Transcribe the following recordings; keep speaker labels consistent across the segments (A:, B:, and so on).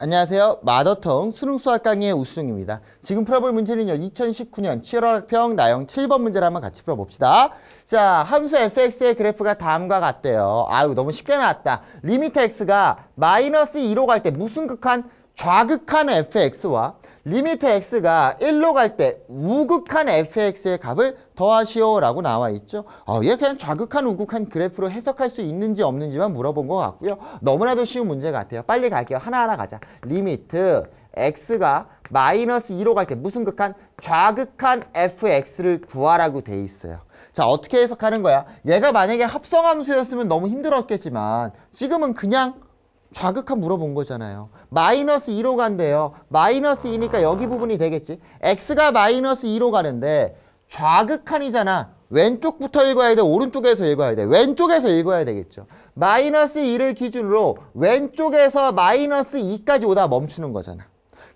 A: 안녕하세요. 마더텅 수능수학 강의의 우승입니다 지금 풀어볼 문제는요. 2019년 7월 학평 나영 7번 문제를 한번 같이 풀어봅시다. 자, 함수 fx의 그래프가 다음과 같대요. 아유, 너무 쉽게 나왔다. 리미트 x가 마이너스 2로 갈 때 무슨 극한? 좌극한 fx와 리미트 x가 1로 갈 때 우극한 fx의 값을 더하시오 라고 나와 있죠. 어, 얘 그냥 좌극한 우극한 그래프로 해석할 수 있는지 없는지만 물어본 것 같고요. 너무나도 쉬운 문제 같아요. 빨리 갈게요. 하나하나 가자. 리미트 x가 마이너스 2로 갈 때 무슨 극한? 좌극한 fx를 구하라고 돼 있어요. 자 어떻게 해석하는 거야? 얘가 만약에 합성함수였으면 너무 힘들었겠지만 지금은 그냥 좌극한 물어본 거잖아요. 마이너스 2로 간대요. 마이너스 2니까 여기 부분이 되겠지. x가 마이너스 2로 가는데 좌극한이잖아. 왼쪽부터 읽어야 돼? 오른쪽에서 읽어야 돼? 왼쪽에서 읽어야 되겠죠. 마이너스 2를 기준으로 왼쪽에서 마이너스 2까지 오다 멈추는 거잖아.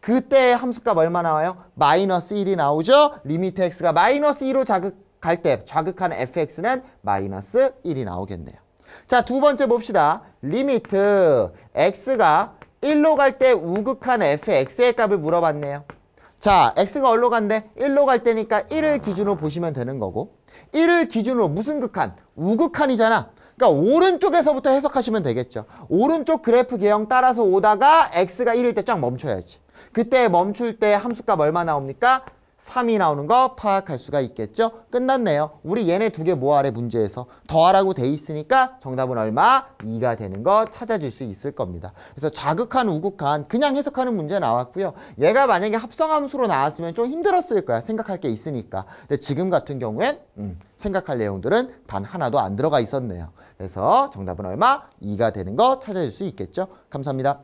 A: 그때 함수값 얼마 나와요? 마이너스 1이 나오죠? 리미트 x가 마이너스 2로 자극할 때 자극하는 fx는 마이너스 1이 나오겠네요. 자, 두 번째 봅시다. 리미트 x가 1로 갈 때 우극한 fx의 값을 물어봤네요. 자, x가 어디로 간대? 1로 갈 때니까 1을 기준으로 보시면 되는 거고 1을 기준으로 무슨 극한? 우극한이잖아. 그러니까 오른쪽에서부터 해석하시면 되겠죠. 오른쪽 그래프 계형 따라서 오다가 x가 1일 때 쫙 멈춰야지. 그때 멈출 때 함수값 얼마 나옵니까? 3이 나오는 거 파악할 수가 있겠죠? 끝났네요. 우리 얘네 두 개모아래 문제에서 더하라고 돼 있으니까 정답은 얼마? 2가 되는 거 찾아줄 수 있을 겁니다. 그래서 좌극한, 우극한 그냥 해석하는 문제 나왔고요. 얘가 만약에 합성함수로 나왔으면 좀 힘들었을 거야. 생각할 게 있으니까. 근데 지금 같은 경우엔 음, 생각할 내용들은 단 하나도 안 들어가 있었네요. 그래서 정답은 얼마? 2가 되는 거 찾아줄 수 있겠죠? 감사합니다.